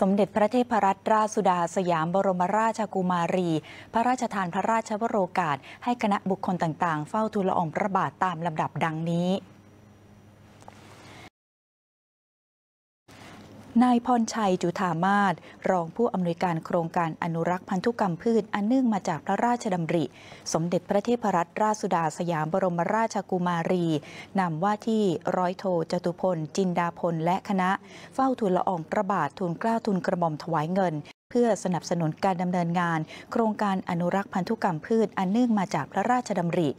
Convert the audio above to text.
สมเด็จพระเทพรัตนราชสุดาสยามบรมราชกุมารี พระราชทานพระราชวโรกาส ให้คณะบุคคลต่างๆ เฝ้าทูลละอองพระบาทตามลำดับดังนี้นายพรชัยจุธามาศรองผู้อำนวยการโครงการอนุรักษ์พันธุกรรมพืชอันเนื่องมาจากพระราชดำริ สมเด็จพระเทพรัตนราชสุดาสยามบรมราชกุมารีนำว่าที่ร้อยโท จตุพล จินดาพล และคณะ เฝ้าทูลละอองประบาททูลกล้าทูลกระหม่อมถวายเงิน เพื่อสนับสนุนการดำเนินงานโครงการอนุรักษ์พันธุกรรมพืชอันเนื่องมาจากพระราชดำริ